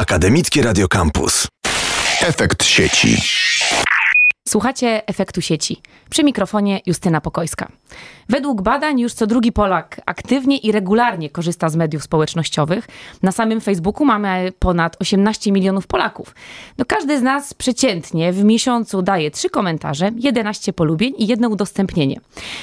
Akademickie Radio Campus. Efekt sieci. Słuchacie efektu sieci. Przy mikrofonie Justyna Pokojska. Według badań już co drugi Polak aktywnie i regularnie korzysta z mediów społecznościowych. Na samym Facebooku mamy ponad 18 milionów Polaków. No każdy z nas przeciętnie w miesiącu daje 3 komentarze, 11 polubień i jedno udostępnienie.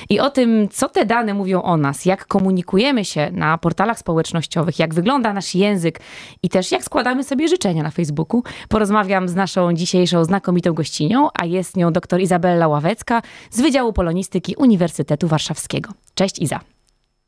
I o tym, co te dane mówią o nas, jak komunikujemy się na portalach społecznościowych, jak wygląda nasz język i też jak składamy sobie życzenia na Facebooku, porozmawiam z naszą dzisiejszą znakomitą gościnią, a jest z nią dr Izabella Ławecka z Wydziału Polonistyki Uniwersytetu Warszawskiego. Cześć Iza.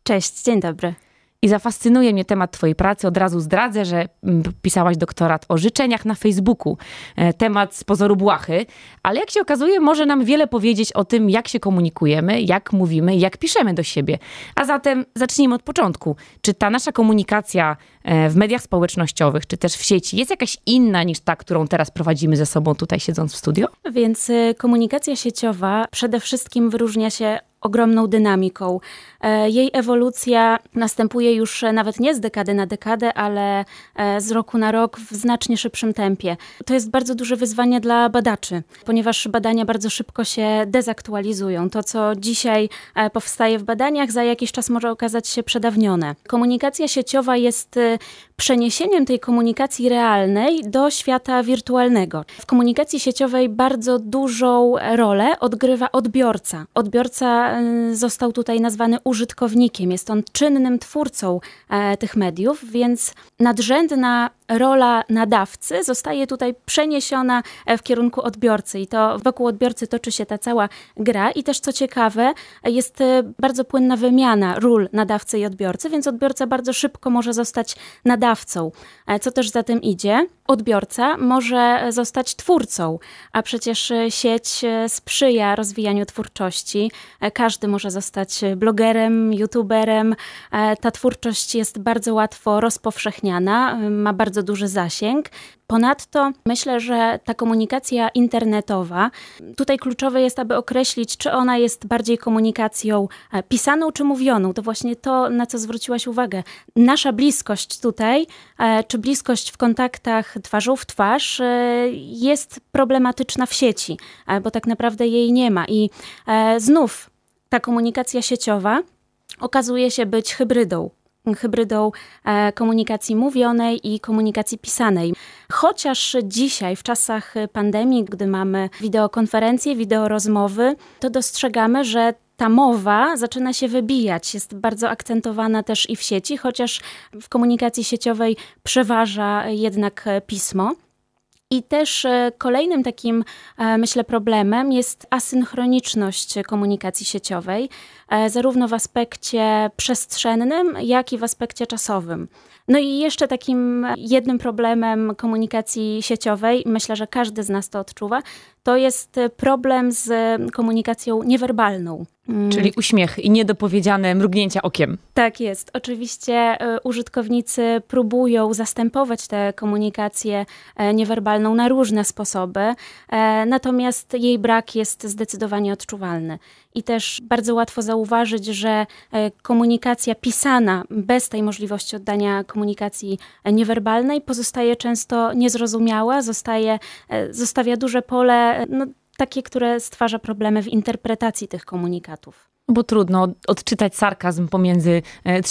Cześć, dzień dobry. I zafascynuje mnie temat Twojej pracy. Od razu zdradzę, że mm, pisałaś doktorat o życzeniach na Facebooku. E, temat z pozoru błahy, ale jak się okazuje, może nam wiele powiedzieć o tym, jak się komunikujemy, jak mówimy, jak piszemy do siebie. A zatem zacznijmy od początku. Czy ta nasza komunikacja e, w mediach społecznościowych, czy też w sieci jest jakaś inna niż ta, którą teraz prowadzimy ze sobą tutaj siedząc w studio? Więc e, komunikacja sieciowa przede wszystkim wyróżnia się ogromną dynamiką. E, jej ewolucja następuje już e, nawet nie z dekady na dekadę, ale e, z roku na rok w znacznie szybszym tempie. To jest bardzo duże wyzwanie dla badaczy, ponieważ badania bardzo szybko się dezaktualizują. To, co dzisiaj powstaje w badaniach, za jakiś czas może okazać się przedawnione. Komunikacja sieciowa jest przeniesieniem tej komunikacji realnej do świata wirtualnego. W komunikacji sieciowej bardzo dużą rolę odgrywa odbiorca. Odbiorca y, został tutaj nazwany użytkownikiem, jest on czynnym twórcą e, tych mediów, więc nadrzędna rola nadawcy zostaje tutaj przeniesiona e, w kierunku odbiorcy i to wokół odbiorcy toczy się ta cała gra i też co ciekawe jest e, bardzo płynna wymiana ról nadawcy i odbiorcy, więc odbiorca bardzo szybko może zostać nadawcą. E, co też za tym idzie? odbiorca może zostać twórcą, a przecież sieć sprzyja rozwijaniu twórczości. Każdy może zostać blogerem, youtuberem. Ta twórczość jest bardzo łatwo rozpowszechniana, ma bardzo duży zasięg, Ponadto myślę, że ta komunikacja internetowa, tutaj kluczowe jest, aby określić, czy ona jest bardziej komunikacją e, pisaną czy mówioną. To właśnie to, na co zwróciłaś uwagę. Nasza bliskość tutaj, e, czy bliskość w kontaktach twarzą w twarz, e, jest problematyczna w sieci, bo tak naprawdę jej nie ma. I znów ta komunikacja sieciowa okazuje się być hybrydą hybrydą e, komunikacji mówionej i komunikacji pisanej. Chociaż dzisiaj, w czasach pandemii, gdy mamy wideokonferencje, wideorozmowy, to dostrzegamy, że ta mowa zaczyna się wybijać. Jest bardzo akcentowana też i w sieci, chociaż w komunikacji sieciowej przeważa jednak pismo. I też e, kolejnym takim, e, myślę, problemem jest asynchroniczność komunikacji sieciowej, E, zarówno w aspekcie przestrzennym, jak i w aspekcie czasowym. No i jeszcze takim jednym problemem komunikacji sieciowej, myślę, że każdy z nas to odczuwa, to jest problem z komunikacją niewerbalną. Mm. Czyli uśmiech i niedopowiedziane mrugnięcia okiem. Tak jest. Oczywiście e, użytkownicy próbują zastępować tę komunikację e, niewerbalną na różne sposoby, natomiast jej brak jest zdecydowanie odczuwalny i też bardzo łatwo zauważyć, że e, komunikacja pisana bez tej możliwości oddania komunikacji niewerbalnej pozostaje często niezrozumiała, zostaje, e, zostawia duże pole, e, no, takie, które stwarza problemy w interpretacji tych komunikatów bo trudno odczytać sarkazm pomiędzy e,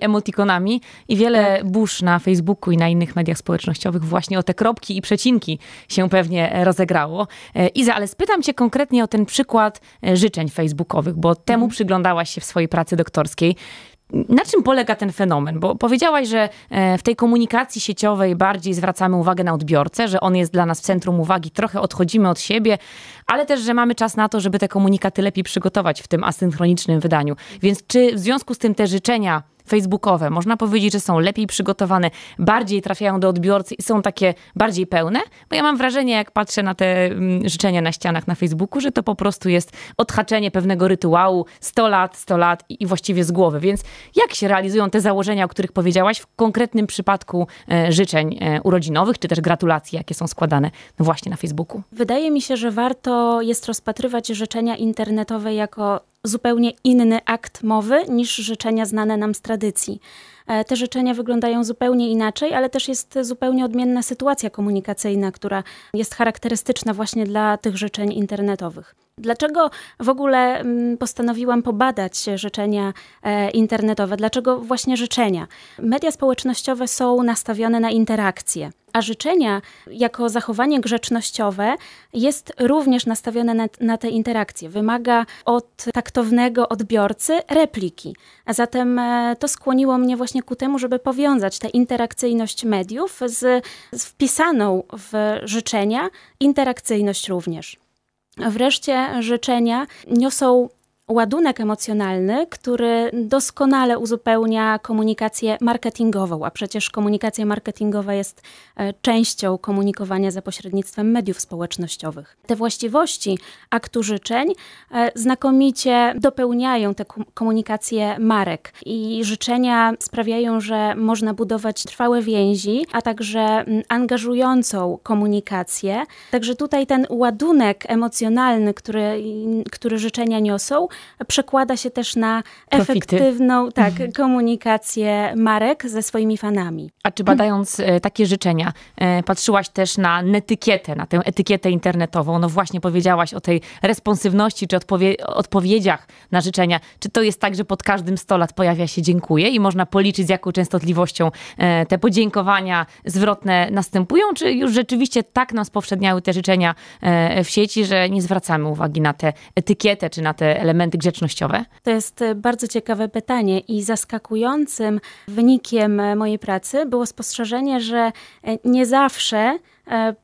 emotikonami i wiele tak. burz na Facebooku i na innych mediach społecznościowych właśnie o te kropki i przecinki się pewnie rozegrało. E, Iza, ale spytam cię konkretnie o ten przykład e, życzeń facebookowych, bo temu mhm. przyglądałaś się w swojej pracy doktorskiej na czym polega ten fenomen? Bo powiedziałaś, że e, w tej komunikacji sieciowej bardziej zwracamy uwagę na odbiorcę, że on jest dla nas w centrum uwagi, trochę odchodzimy od siebie, ale też, że mamy czas na to, żeby te komunikaty lepiej przygotować w tym asynchronicznym wydaniu. Więc czy w związku z tym te życzenia facebookowe, można powiedzieć, że są lepiej przygotowane, bardziej trafiają do odbiorcy i są takie bardziej pełne? Bo ja mam wrażenie, jak patrzę na te mm, życzenia na ścianach na Facebooku, że to po prostu jest odhaczenie pewnego rytuału 100 lat, 100 lat i właściwie z głowy. Więc jak się realizują te założenia, o których powiedziałaś w konkretnym przypadku e, życzeń e, urodzinowych, czy też gratulacji, jakie są składane właśnie na Facebooku? Wydaje mi się, że warto jest rozpatrywać życzenia internetowe jako zupełnie inny akt mowy niż życzenia znane nam z tradycji. E, te życzenia wyglądają zupełnie inaczej, ale też jest zupełnie odmienna sytuacja komunikacyjna, która jest charakterystyczna właśnie dla tych życzeń internetowych. Dlaczego w ogóle mm, postanowiłam pobadać życzenia e, internetowe? Dlaczego właśnie życzenia? Media społecznościowe są nastawione na interakcje, a życzenia jako zachowanie grzecznościowe jest również nastawione na, na te interakcje. Wymaga od taktownego odbiorcy repliki. A zatem e, to skłoniło mnie właśnie ku temu, żeby powiązać tę interakcyjność mediów z, z wpisaną w życzenia interakcyjność również. Wreszcie życzenia niosą ładunek emocjonalny, który doskonale uzupełnia komunikację marketingową, a przecież komunikacja marketingowa jest e, częścią komunikowania za pośrednictwem mediów społecznościowych. Te właściwości aktu życzeń e, znakomicie dopełniają tę komunikację marek i życzenia sprawiają, że można budować trwałe więzi, a także angażującą komunikację. Także tutaj ten ładunek emocjonalny, który, który życzenia niosą, przekłada się też na Profity. efektywną mhm. tak, komunikację marek ze swoimi fanami. A czy badając e, takie życzenia, e, patrzyłaś też na etykietę, na tę etykietę internetową? No właśnie powiedziałaś o tej responsywności czy odpowie odpowiedziach na życzenia. Czy to jest tak, że pod każdym 100 lat pojawia się dziękuję i można policzyć z jaką częstotliwością e, te podziękowania zwrotne następują? Czy już rzeczywiście tak nas powszedniały te życzenia w sieci, że nie zwracamy uwagi na tę etykietę czy na te elementy? elementy grzecznościowe? To jest e, bardzo ciekawe pytanie i zaskakującym wynikiem e, mojej pracy było spostrzeżenie, że e, nie zawsze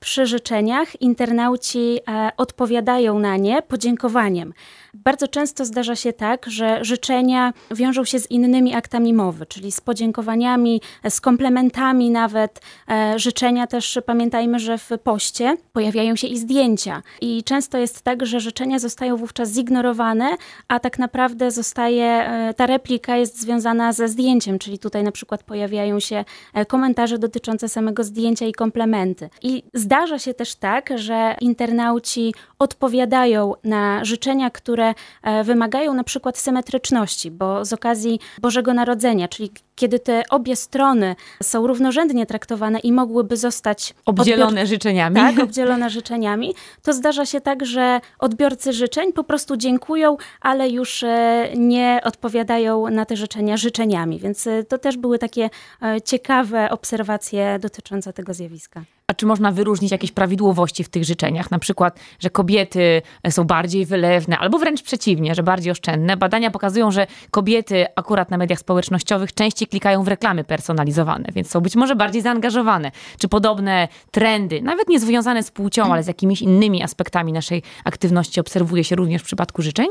przy życzeniach internauci odpowiadają na nie podziękowaniem. Bardzo często zdarza się tak, że życzenia wiążą się z innymi aktami mowy, czyli z podziękowaniami, z komplementami nawet. E, życzenia też pamiętajmy, że w poście pojawiają się i zdjęcia. I często jest tak, że życzenia zostają wówczas zignorowane, a tak naprawdę zostaje, e, ta replika jest związana ze zdjęciem, czyli tutaj na przykład pojawiają się e, komentarze dotyczące samego zdjęcia i komplementy. I zdarza się też tak, że internauci odpowiadają na życzenia, które które e, wymagają na przykład symetryczności, bo z okazji Bożego Narodzenia, czyli kiedy te obie strony są równorzędnie traktowane i mogłyby zostać obdzielone odbior... życzeniami. Tak, obdzielone życzeniami, to zdarza się tak, że odbiorcy życzeń po prostu dziękują, ale już e, nie odpowiadają na te życzenia życzeniami. Więc e, to też były takie e, ciekawe obserwacje dotyczące tego zjawiska. A czy można wyróżnić jakieś prawidłowości w tych życzeniach? Na przykład, że kobiety są bardziej wylewne, albo wręcz przeciwnie, że bardziej oszczędne. Badania pokazują, że kobiety akurat na mediach społecznościowych częściej klikają w reklamy personalizowane, więc są być może bardziej zaangażowane. Czy podobne trendy, nawet nie związane z płcią, ale z jakimiś innymi aspektami naszej aktywności obserwuje się również w przypadku życzeń?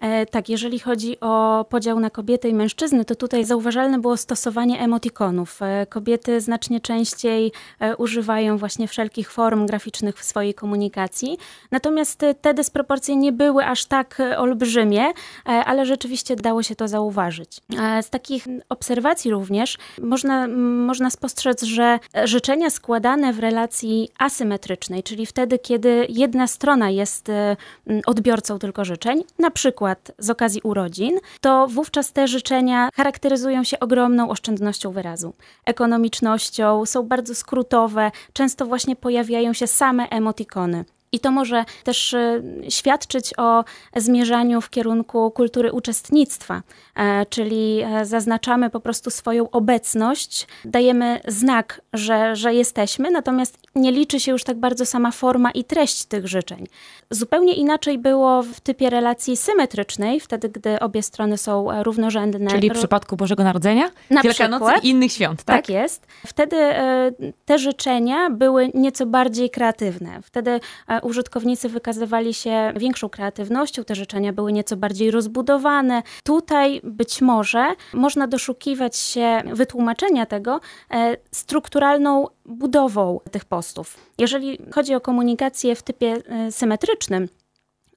E, tak, jeżeli chodzi o podział na kobiety i mężczyzny, to tutaj zauważalne było stosowanie emotikonów. E, kobiety znacznie częściej e, używają właśnie wszelkich form graficznych w swojej komunikacji. Natomiast te dysproporcje nie były aż tak olbrzymie, ale rzeczywiście dało się to zauważyć. Z takich obserwacji również można, można spostrzec, że życzenia składane w relacji asymetrycznej, czyli wtedy, kiedy jedna strona jest odbiorcą tylko życzeń, na przykład przykład z okazji urodzin, to wówczas te życzenia charakteryzują się ogromną oszczędnością wyrazu, ekonomicznością, są bardzo skrótowe, często właśnie pojawiają się same emotikony. I to może też e, świadczyć o zmierzaniu w kierunku kultury uczestnictwa, e, czyli e, zaznaczamy po prostu swoją obecność, dajemy znak, że, że jesteśmy, natomiast nie liczy się już tak bardzo sama forma i treść tych życzeń. Zupełnie inaczej było w typie relacji symetrycznej, wtedy gdy obie strony są równorzędne. Czyli w przypadku Bożego Narodzenia, Na Wielkanocy przykład, i innych świąt, tak? Tak jest. Wtedy te życzenia były nieco bardziej kreatywne. Wtedy użytkownicy wykazywali się większą kreatywnością, te życzenia były nieco bardziej rozbudowane. Tutaj być może można doszukiwać się wytłumaczenia tego e, strukturalną budową tych postów. Jeżeli chodzi o komunikację w typie e, symetrycznym,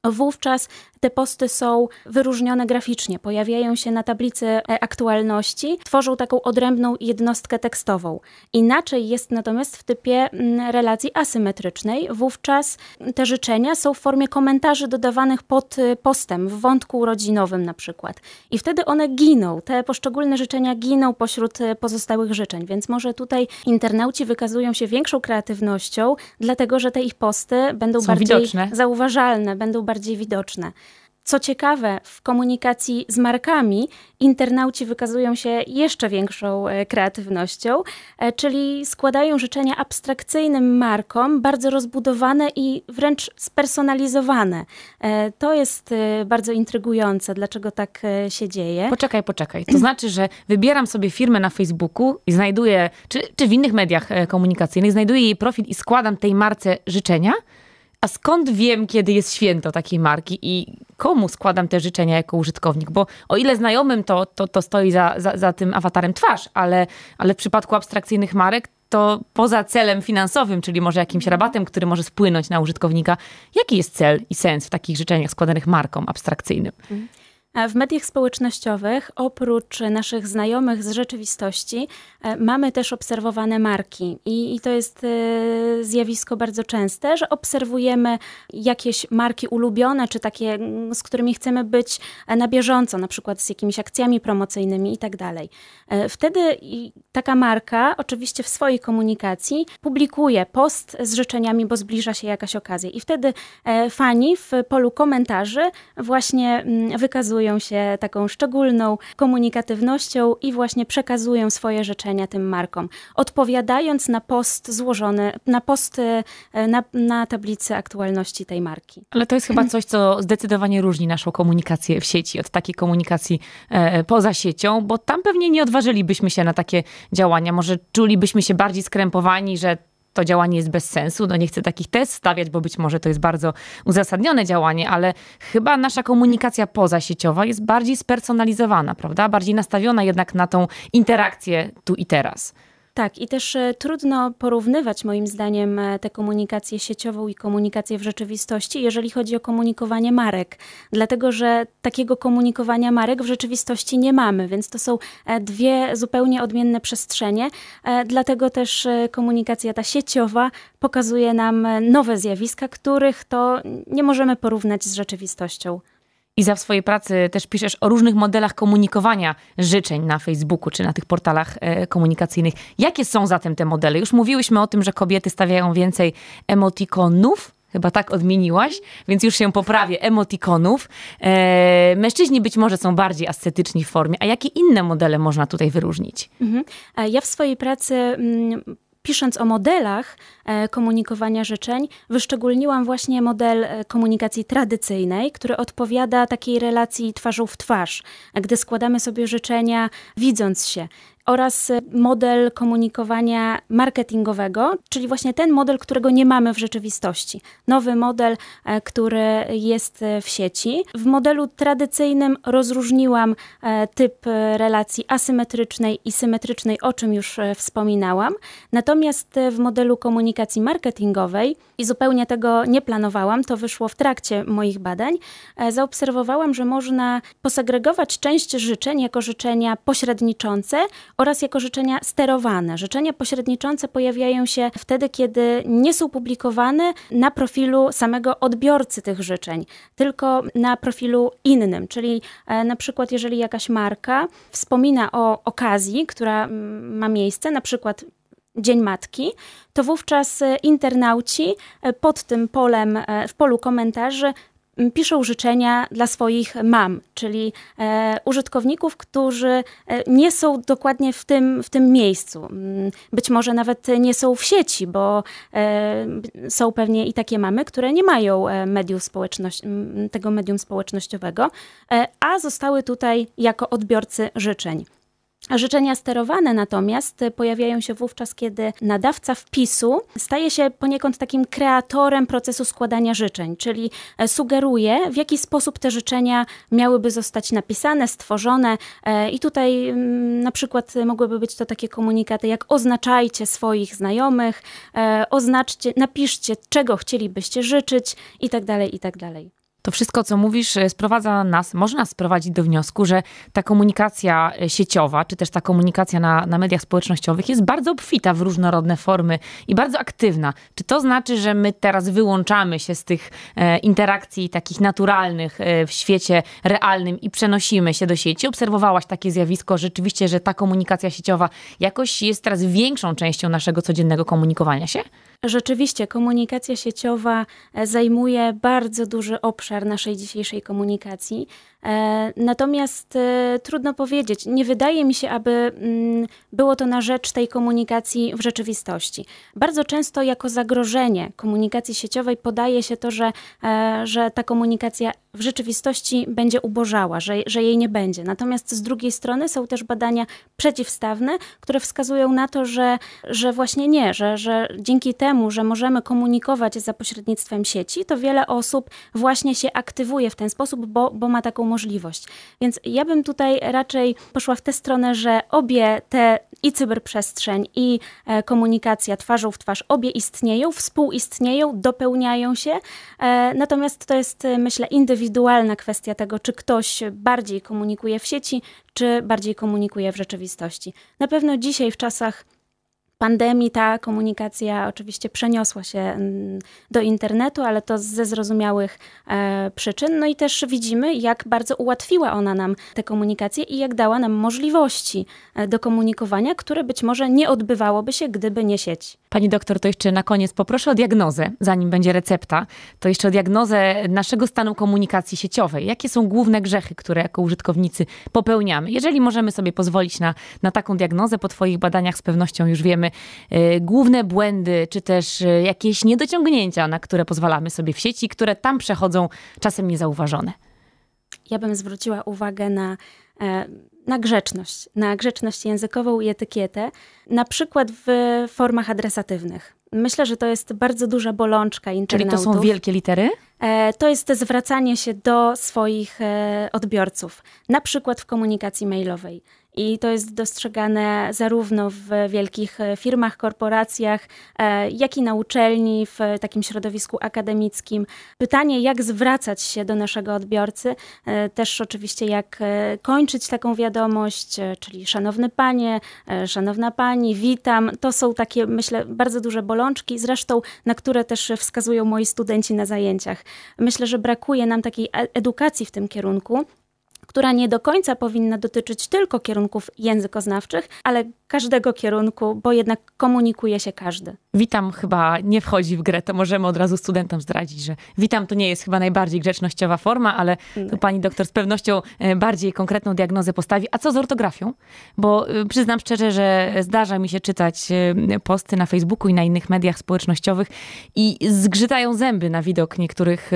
wówczas te posty są wyróżnione graficznie, pojawiają się na tablicy e, aktualności, tworzą taką odrębną jednostkę tekstową. Inaczej jest natomiast w typie mm, relacji asymetrycznej. Wówczas te życzenia są w formie komentarzy dodawanych pod y, postem, w wątku rodzinowym na przykład. I wtedy one giną, te poszczególne życzenia giną pośród y, pozostałych życzeń, więc może tutaj internauci wykazują się większą kreatywnością, dlatego że te ich posty będą Są bardziej widoczne. zauważalne, będą bardziej widoczne. Co ciekawe, w komunikacji z markami internauci wykazują się jeszcze większą e, kreatywnością, e, czyli składają życzenia abstrakcyjnym markom, bardzo rozbudowane i wręcz spersonalizowane. E, to jest bardzo intrygujące, dlaczego tak się dzieje. Poczekaj, poczekaj. To znaczy, że wybieram sobie firmę na Facebooku i znajduję, czy, czy w innych mediach komunikacyjnych, znajduję jej profil i składam tej marce życzenia. A skąd wiem, kiedy jest święto takiej marki i komu składam te życzenia jako użytkownik? Bo o ile znajomym to, to, to stoi za, za, za tym awatarem twarz, ale, ale w przypadku abstrakcyjnych marek to poza celem finansowym, czyli może jakimś rabatem, który może spłynąć na użytkownika, jaki jest cel i sens w takich życzeniach składanych markom abstrakcyjnym? Mhm. E, w mediach społecznościowych, oprócz naszych znajomych z rzeczywistości, e, mamy też obserwowane marki. I, i to jest e, zjawisko bardzo częste, że obserwujemy jakieś marki ulubione, czy takie, z którymi chcemy być na bieżąco, na przykład z jakimiś akcjami promocyjnymi i tak dalej. Wtedy taka marka, oczywiście w swojej komunikacji, publikuje post z życzeniami, bo zbliża się jakaś okazja. I wtedy fani w polu komentarzy właśnie wykazują, się taką szczególną komunikatywnością i właśnie przekazują swoje życzenia tym markom, odpowiadając na post złożony, na post e, na, na tablicy aktualności tej marki. Ale to jest chyba coś, co zdecydowanie różni naszą komunikację w sieci od takiej komunikacji e, e poza siecią, bo tam pewnie nie odważylibyśmy się na takie działania. Może czulibyśmy się bardziej skrępowani, że to działanie jest bez sensu. No nie chcę takich test stawiać, bo być może to jest bardzo uzasadnione działanie, ale chyba nasza komunikacja pozasieciowa jest bardziej spersonalizowana, prawda? Bardziej nastawiona jednak na tą interakcję tu i teraz. Tak, i też e, trudno porównywać moim zdaniem e, tę komunikację sieciową i komunikację w rzeczywistości, jeżeli chodzi o komunikowanie marek, dlatego że takiego komunikowania marek w rzeczywistości nie mamy, więc to są e, dwie zupełnie odmienne przestrzenie. Dlatego też komunikacja ta sieciowa pokazuje nam nowe zjawiska, których to nie możemy porównać z rzeczywistością. Iza w swojej pracy też piszesz o różnych modelach komunikowania życzeń na Facebooku czy na tych portalach e, komunikacyjnych. Jakie są zatem te modele? Już mówiłyśmy o tym, że kobiety stawiają więcej emotikonów. Chyba tak odmieniłaś, więc już się poprawię. Emotikonów. E, mężczyźni być może są bardziej ascetyczni w formie. A jakie inne modele można tutaj wyróżnić? Mhm. E, ja w swojej pracy mm, pisząc o modelach e, komunikowania życzeń, wyszczególniłam właśnie model e, komunikacji tradycyjnej, który odpowiada takiej relacji twarzą w twarz, gdy składamy sobie życzenia widząc się, oraz e, model komunikowania marketingowego, czyli właśnie ten model, którego nie mamy w rzeczywistości. Nowy model, e, który jest e, w sieci. W modelu tradycyjnym rozróżniłam typ relacji asymetrycznej i symetrycznej, o czym już wspominałam. Natomiast w modelu komunikacji marketingowej i zupełnie tego nie planowałam, to wyszło w trakcie moich badań, zaobserwowałam, że można posegregować część życzeń jako życzenia pośredniczące oraz jako życzenia sterowane. Życzenia pośredniczące pojawiają się wtedy, kiedy nie są publikowane na profilu samego odbiorcy tych życzeń, tylko na profilu innym, czyli e, na przykład jeżeli jakaś marka wspomina o okazji, która ma miejsce, na przykład Dzień Matki, to wówczas e, internauci e, pod tym polem, w polu komentarzy piszą życzenia dla swoich mam, czyli e, użytkowników, którzy e, nie są dokładnie w tym, w tym miejscu. Być może nawet nie są w sieci, bo e, są pewnie i takie mamy, które nie mają tego medium społecznościowego, a zostały tutaj jako odbiorcy życzeń. Życzenia sterowane natomiast pojawiają się wówczas, kiedy nadawca wpisu staje się poniekąd takim kreatorem procesu składania życzeń, czyli e, sugeruje, w jaki sposób te życzenia miałyby zostać napisane, stworzone. E, I tutaj mm, na przykład mogłyby być to takie komunikaty, jak oznaczajcie swoich znajomych, e, oznaczcie, napiszcie, czego chcielibyście życzyć, itd., tak itd. Tak to wszystko, co mówisz, e, sprowadza nas, może nas sprowadzić do wniosku, że ta komunikacja e, sieciowa, czy też ta komunikacja na, na mediach społecznościowych jest bardzo obfita w różnorodne formy i bardzo aktywna. Czy to znaczy, że my teraz wyłączamy się z tych e, interakcji takich naturalnych w świecie realnym i przenosimy się do sieci? Obserwowałaś takie zjawisko rzeczywiście, że ta komunikacja sieciowa jakoś jest teraz większą częścią naszego codziennego komunikowania się? Rzeczywiście, komunikacja sieciowa e, zajmuje bardzo duży obszar naszej dzisiejszej komunikacji. E, natomiast e, trudno powiedzieć, nie wydaje mi się, aby mm, było to na rzecz tej komunikacji w rzeczywistości. Bardzo często jako zagrożenie komunikacji sieciowej podaje się to, że, e, że ta komunikacja w rzeczywistości będzie ubożała, że, że jej nie będzie. Natomiast z drugiej strony są też badania przeciwstawne, które wskazują na to, że, że właśnie nie, że, że dzięki temu, że możemy komunikować za pośrednictwem sieci, to wiele osób właśnie się aktywuje w ten sposób, bo, bo ma taką możliwość. Więc ja bym tutaj raczej poszła w tę stronę, że obie te i cyberprzestrzeń, i e, komunikacja twarzą w twarz, obie istnieją, współistnieją, dopełniają się. E, natomiast to jest, e, myślę, indywidualna kwestia tego, czy ktoś bardziej komunikuje w sieci, czy bardziej komunikuje w rzeczywistości. Na pewno dzisiaj w czasach pandemii ta komunikacja oczywiście przeniosła się mm, do internetu, ale to ze zrozumiałych e, przyczyn. No i też widzimy, jak bardzo ułatwiła ona nam tę komunikację i jak dała nam możliwości e, do komunikowania, które być może nie odbywałoby się, gdyby nie sieć. Pani doktor, to jeszcze na koniec poproszę o diagnozę, zanim będzie recepta, to jeszcze o diagnozę naszego stanu komunikacji sieciowej. Jakie są główne grzechy, które jako użytkownicy popełniamy? Jeżeli możemy sobie pozwolić na, na taką diagnozę, po Twoich badaniach z pewnością już wiemy yy, główne błędy, czy też y, jakieś niedociągnięcia, na które pozwalamy sobie w sieci, które tam przechodzą czasem niezauważone. Ja bym zwróciła uwagę na e, na grzeczność, na grzeczność językową i etykietę, na przykład w formach adresatywnych. Myślę, że to jest bardzo duża bolączka internautów. Czyli to są wielkie litery? E, to jest zwracanie się do swoich e, odbiorców, na przykład w komunikacji mailowej. I to jest dostrzegane zarówno w wielkich e, firmach, korporacjach, e, jak i na uczelni, w e, takim środowisku akademickim. Pytanie, jak zwracać się do naszego odbiorcy, też oczywiście jak kończyć taką wiadomość, czyli szanowny panie, szanowna pani, witam. To są takie, myślę, bardzo duże bolączki, zresztą na które też wskazują moi studenci na zajęciach. Myślę, że brakuje nam takiej edukacji w tym kierunku która nie do końca powinna dotyczyć tylko kierunków językoznawczych, ale każdego kierunku, bo jednak komunikuje się każdy. Witam chyba nie wchodzi w grę, to możemy od razu studentom zdradzić, że witam to nie jest chyba najbardziej grzecznościowa forma, ale tu no. pani doktor z pewnością e, bardziej konkretną diagnozę postawi. A co z ortografią? Bo e, przyznam szczerze, że zdarza mi się czytać e, posty na Facebooku i na innych mediach społecznościowych i zgrzytają zęby na widok niektórych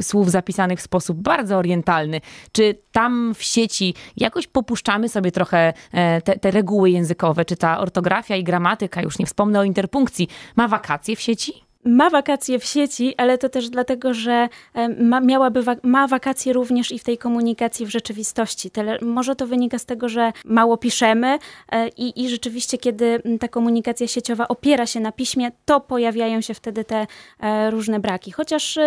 słów zapisanych w sposób bardzo orientalny. Czy tam w sieci jakoś popuszczamy sobie trochę e, te, te reguły językowe, czy ta ortografia i gramatyka, już nie wspomnę o interpunkcji, ma wakacje w sieci? ma wakacje w sieci, ale to też dlatego, że e, ma, miałaby wa ma wakacje również i w tej komunikacji w rzeczywistości. Tele może to wynika z tego, że mało piszemy e, i, i rzeczywiście, kiedy ta komunikacja sieciowa opiera się na piśmie, to pojawiają się wtedy te różne braki. Chociaż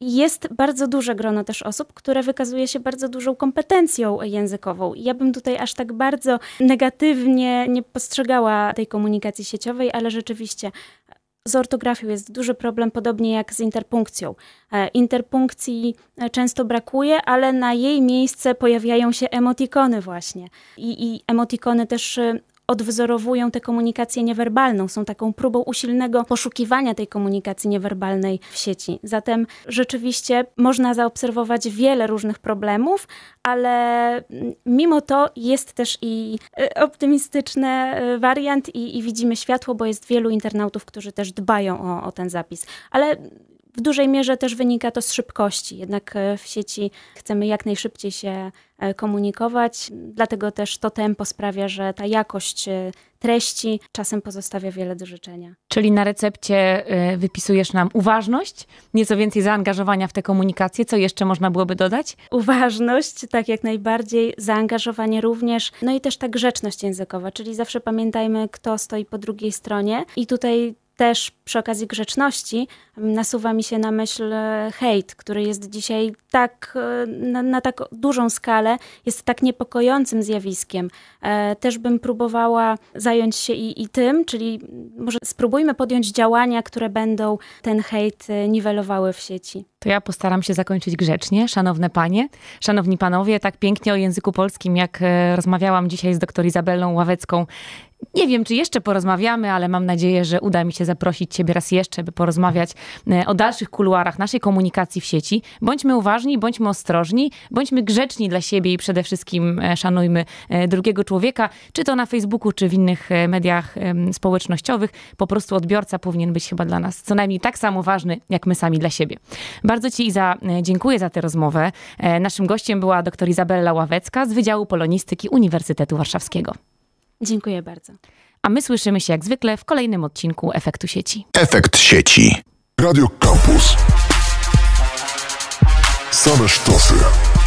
jest bardzo duże grono też osób, które wykazuje się bardzo dużą kompetencją językową. Ja bym tutaj aż tak bardzo negatywnie nie postrzegała tej komunikacji sieciowej, ale rzeczywiście e, z ortografią jest duży problem, podobnie jak z interpunkcją. E, interpunkcji e, często brakuje, ale na jej miejsce pojawiają się emotikony właśnie. I, i emotikony też odwzorowują tę komunikację niewerbalną, są taką próbą usilnego poszukiwania tej komunikacji niewerbalnej w sieci. Zatem rzeczywiście można zaobserwować wiele różnych problemów, ale mm, mimo to jest też i y, optymistyczny y, wariant i, i widzimy światło, bo jest wielu internautów, którzy też dbają o, o ten zapis. Ale w dużej mierze też wynika to z szybkości. Jednak e, w sieci chcemy jak najszybciej się e, komunikować, dlatego też to tempo sprawia, że ta jakość e, treści czasem pozostawia wiele do życzenia. Czyli na recepcie wypisujesz nam uważność, nieco więcej zaangażowania w tę komunikację. Co jeszcze można byłoby dodać? Uważność, tak jak najbardziej, zaangażowanie również, no i też ta grzeczność językowa, czyli zawsze pamiętajmy, kto stoi po drugiej stronie. I tutaj też przy okazji grzeczności nasuwa mi się na myśl e, hejt, który jest dzisiaj tak e, na, na, tak dużą skalę, jest tak niepokojącym zjawiskiem. E, też bym próbowała zająć się i, i tym, czyli może spróbujmy podjąć działania, które będą ten hejt niwelowały w sieci. To ja postaram się zakończyć grzecznie. Szanowne panie, szanowni panowie, tak pięknie o języku polskim, jak rozmawiałam dzisiaj z dr Izabelą Ławecką nie wiem, czy jeszcze porozmawiamy, ale mam nadzieję, że uda mi się zaprosić Ciebie raz jeszcze, by porozmawiać e, o dalszych kuluarach naszej komunikacji w sieci. Bądźmy uważni, bądźmy ostrożni, bądźmy grzeczni dla siebie i przede wszystkim e, szanujmy e, drugiego człowieka, czy to na Facebooku, czy w innych mediach społecznościowych. Po prostu odbiorca powinien być chyba dla nas co najmniej tak samo ważny, jak my sami dla siebie. Bardzo Ci, Iza, dziękuję za tę rozmowę. Naszym gościem była dr Izabella Ławecka z Wydziału Polonistyki Uniwersytetu Warszawskiego. Dziękuję bardzo. A my słyszymy się jak zwykle w kolejnym odcinku Efektu Sieci. Efekt Sieci. Radio Campus. Same sztosy.